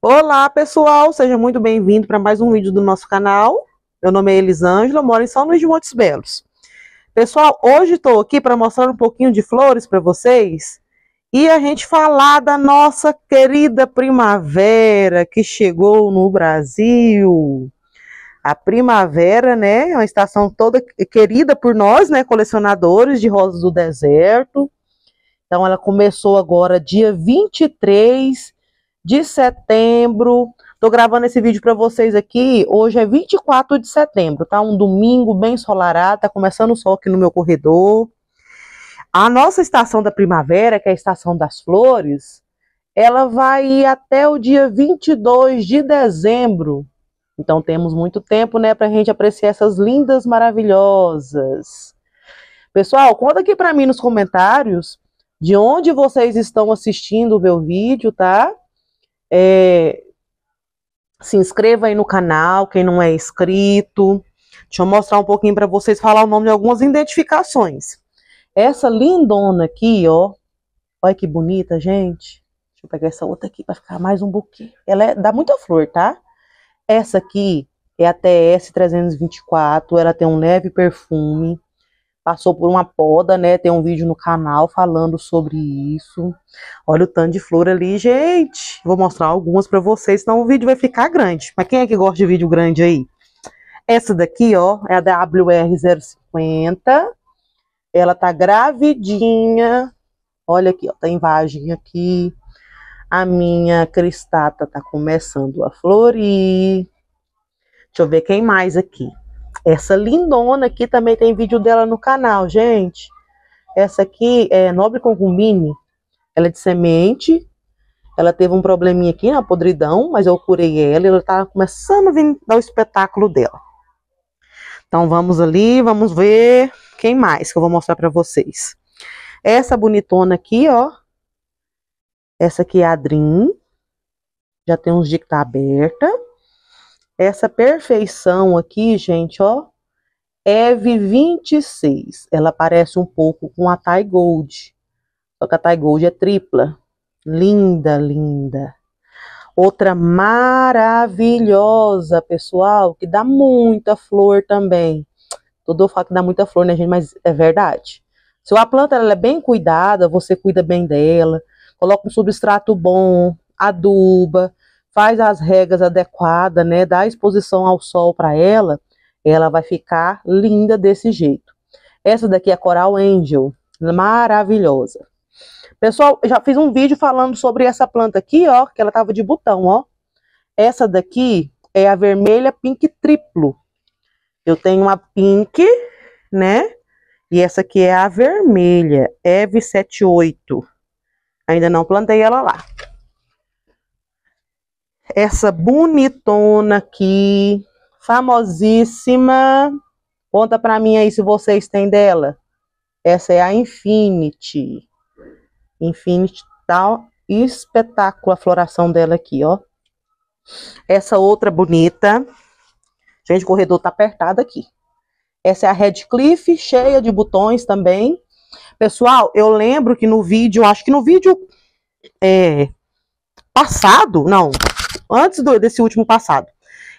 Olá pessoal, seja muito bem-vindo para mais um vídeo do nosso canal. Meu nome é Elisângela, moro em São Luís de Montes Belos. Pessoal, hoje estou aqui para mostrar um pouquinho de flores para vocês e a gente falar da nossa querida primavera que chegou no Brasil. A primavera, né, é uma estação toda querida por nós, né, colecionadores de rosas do deserto. Então ela começou agora dia 23 de de setembro. Tô gravando esse vídeo para vocês aqui. Hoje é 24 de setembro, tá? Um domingo bem ensolarado, tá começando o sol aqui no meu corredor. A nossa estação da primavera, que é a estação das flores, ela vai ir até o dia 22 de dezembro. Então temos muito tempo, né, pra gente apreciar essas lindas maravilhosas. Pessoal, conta aqui para mim nos comentários de onde vocês estão assistindo o meu vídeo, tá? É, se inscreva aí no canal, quem não é inscrito. Deixa eu mostrar um pouquinho para vocês, falar o nome de algumas identificações. Essa lindona aqui, ó. Olha que bonita, gente. Deixa eu pegar essa outra aqui para ficar mais um buquê. Ela é, dá muita flor, tá? Essa aqui é a TS324. Ela tem um leve perfume passou por uma poda, né? Tem um vídeo no canal falando sobre isso. Olha o tanto de flor ali, gente. Vou mostrar algumas para vocês, senão o vídeo vai ficar grande. Mas quem é que gosta de vídeo grande aí? Essa daqui, ó, é a WR050. Ela tá gravidinha. Olha aqui, ó, tem tá vagem aqui. A minha cristata tá começando a florir. Deixa eu ver quem mais aqui. Essa lindona aqui também tem vídeo dela no canal, gente. Essa aqui é nobre concubine. Ela é de semente. Ela teve um probleminha aqui na podridão, mas eu curei ela. Ela tá começando a vir dar o espetáculo dela. Então vamos ali, vamos ver quem mais que eu vou mostrar para vocês. Essa bonitona aqui, ó. Essa aqui é a Já tem uns dias que tá aberta. Essa perfeição aqui, gente, ó, é EV26. Ela parece um pouco com a Thai Gold. Só que a Thai Gold é tripla. Linda, linda. Outra maravilhosa, pessoal, que dá muita flor também. Todo fato que dá muita flor, né, gente? Mas é verdade. Se a planta ela é bem cuidada, você cuida bem dela, coloca um substrato bom, aduba, faz as regas adequadas, né, dá exposição ao sol para ela, ela vai ficar linda desse jeito. Essa daqui é a Coral Angel, maravilhosa. Pessoal, já fiz um vídeo falando sobre essa planta aqui, ó, que ela tava de botão, ó. Essa daqui é a vermelha pink triplo. Eu tenho uma pink, né? E essa aqui é a vermelha, EV78. Ainda não plantei ela lá essa bonitona aqui, famosíssima. Conta para mim aí se vocês têm dela. Essa é a Infinity. Infinity tá espetáculo a floração dela aqui, ó. Essa outra bonita. Gente, o corredor tá apertado aqui. Essa é a Red Cliff, cheia de botões também. Pessoal, eu lembro que no vídeo, acho que no vídeo é, passado, não, antes do, desse último passado.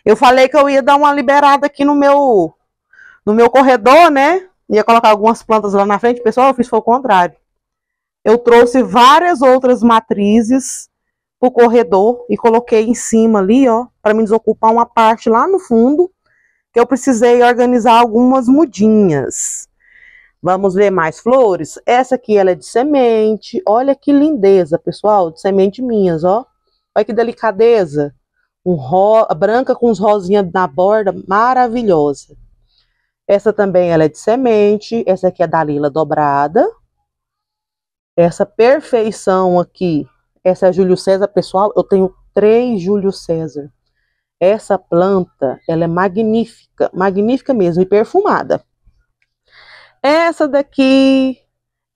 Eu falei que eu ia dar uma liberada aqui no meu, no meu corredor, né? Ia colocar algumas plantas lá na frente. Pessoal, eu fiz foi o contrário. Eu trouxe várias outras matrizes pro corredor e coloquei em cima ali, ó, para me desocupar uma parte lá no fundo, que eu precisei organizar algumas mudinhas. Vamos ver mais flores? Essa aqui, ela é de semente. Olha que lindeza, pessoal, de semente minhas, ó. Olha que delicadeza. Um ro... branca com os rosinhas na borda, maravilhosa. Essa também ela é de semente. Essa aqui é da lila dobrada. Essa perfeição aqui, essa é Júlio César, pessoal. Eu tenho três Júlio César. Essa planta, ela é magnífica, magnífica mesmo e perfumada. Essa daqui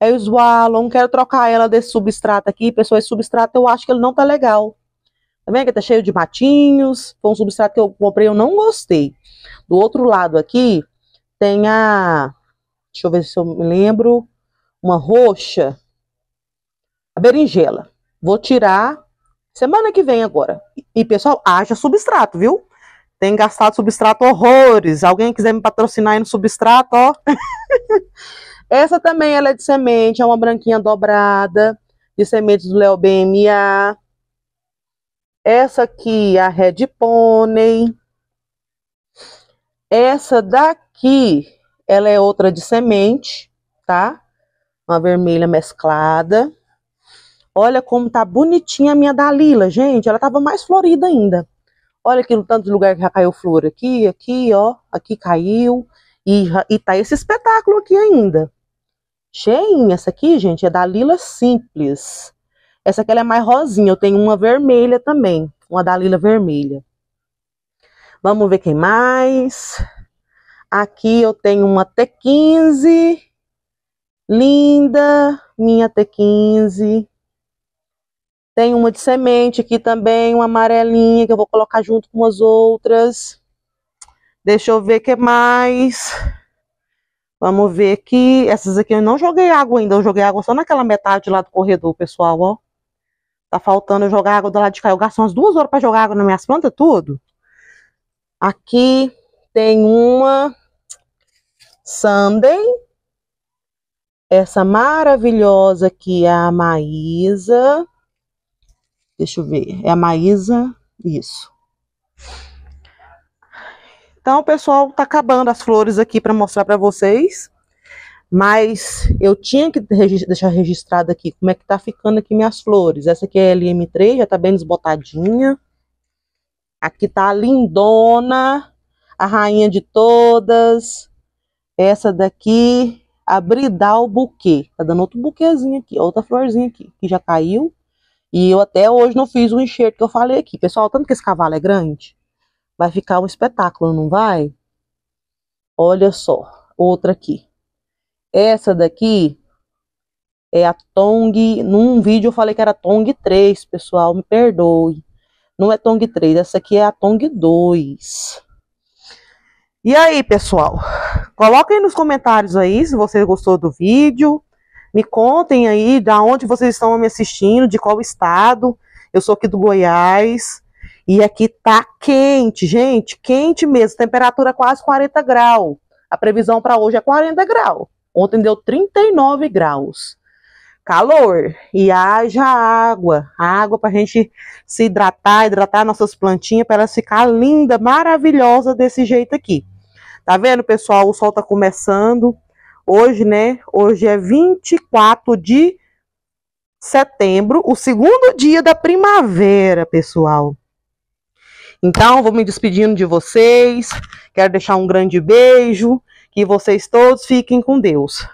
é o Swallow, não quero trocar ela desse substrato aqui, pessoal, esse substrato eu acho que ele não tá legal. Tá vendo que tá cheio de matinhos? Foi um substrato que eu comprei, eu não gostei. Do outro lado aqui, tem a... Deixa eu ver se eu me lembro. Uma roxa. A berinjela. Vou tirar semana que vem agora. E, pessoal, haja substrato, viu? Tem gastado substrato horrores. Alguém quiser me patrocinar aí no substrato, ó. Essa também ela é de semente, é uma branquinha dobrada, de sementes do Leo BMA. Essa aqui, é a Red Pony. Essa daqui, ela é outra de semente, tá? Uma vermelha mesclada. Olha como tá bonitinha a minha Dalila, gente. Ela tava mais florida ainda. Olha aqui no tanto de lugar que já caiu flor aqui, aqui, ó. Aqui caiu. E, e tá esse espetáculo aqui ainda. Cheinha, essa aqui, gente, é Dalila Simples. Essa aqui ela é mais rosinha. Eu tenho uma vermelha também. Uma Dalila vermelha. Vamos ver quem mais. Aqui eu tenho uma T15. Linda. Minha T15. Tem uma de semente aqui também. Uma amarelinha que eu vou colocar junto com as outras. Deixa eu ver o que mais. Vamos ver aqui. Essas aqui eu não joguei água ainda. Eu joguei água só naquela metade lá do corredor, pessoal, ó. Tá faltando jogar água do lado de cá. Eu gasto umas duas horas para jogar água nas minhas plantas, tudo. Aqui tem uma Sunday. Essa maravilhosa aqui é a Maísa. Deixa eu ver. É a Maísa. Isso. Então, pessoal, tá acabando as flores aqui para mostrar para vocês mas eu tinha que deixar registrado aqui como é que tá ficando aqui minhas flores. Essa aqui é LM3, já tá bem desbotadinha. Aqui tá a lindona, a rainha de todas. Essa daqui, a bridal buquê. Tá dando outro buquezinho aqui, outra florzinha aqui, que já caiu. E eu até hoje não fiz o enxerto que eu falei aqui. Pessoal, tanto que esse cavalo é grande, vai ficar um espetáculo, não vai? Olha só, outra aqui. Essa daqui é a Tong, num vídeo eu falei que era Tong 3, pessoal, me perdoe. Não é Tong 3, essa aqui é a Tong 2. E aí, pessoal? Coloquem nos comentários aí se você gostou do vídeo. Me contem aí de onde vocês estão me assistindo, de qual estado. Eu sou aqui do Goiás. E aqui tá quente, gente, quente mesmo. Temperatura quase 40 graus. A previsão para hoje é 40 graus. Ontem deu 39 graus. Calor. E haja água. Água para a gente se hidratar, hidratar nossas plantinhas para elas ficar linda, maravilhosa desse jeito aqui. Tá vendo, pessoal? O sol tá começando. Hoje, né? Hoje é 24 de setembro, o segundo dia da primavera, pessoal. Então, vou me despedindo de vocês. Quero deixar um grande beijo. Que vocês todos fiquem com Deus.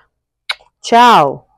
Tchau!